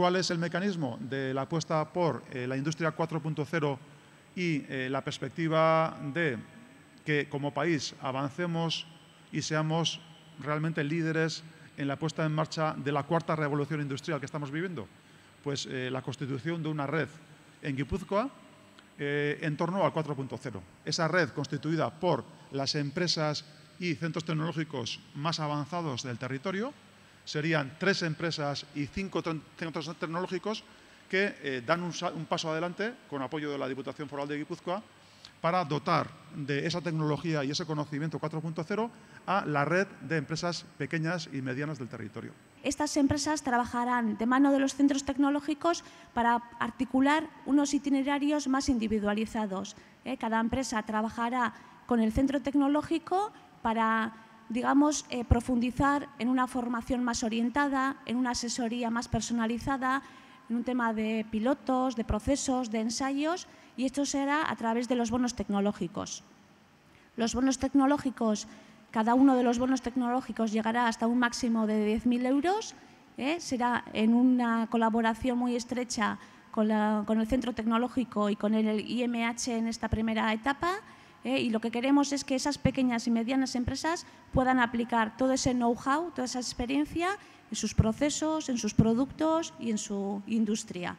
¿Cuál es el mecanismo de la apuesta por eh, la industria 4.0 y eh, la perspectiva de que como país avancemos y seamos realmente líderes en la puesta en marcha de la cuarta revolución industrial que estamos viviendo? Pues eh, la constitución de una red en Guipúzcoa en torno al 4.0. Esa red constituida por las empresas y centros tecnológicos más avanzados del territorio, serían tres empresas y cinco centros tecnológicos que eh, dan un, paso adelante con apoyo de la Diputación Foral de Guipúzcoa para dotar de esa tecnología y ese conocimiento 4.0 a la red de empresas pequeñas y medianas del territorio. Estas empresas trabajarán de mano de los centros tecnológicos para articular unos itinerarios más individualizados. ¿eh? Cada empresa trabajará con el centro tecnológico para digamos, eh, profundizar en una formación más orientada, en una asesoría más personalizada, en un tema de pilotos, de procesos, de ensayos, y esto será a través de los bonos tecnológicos. Los bonos tecnológicos, cada uno de los bonos tecnológicos llegará hasta un máximo de 10.000 euros, ¿eh? será en una colaboración muy estrecha con el Centro Tecnológico y con el IMH en esta primera etapa, ¿eh? Y lo que queremos es que esas pequeñas y medianas empresas puedan aplicar todo ese know-how, toda esa experiencia en sus procesos, en sus productos y en su industria.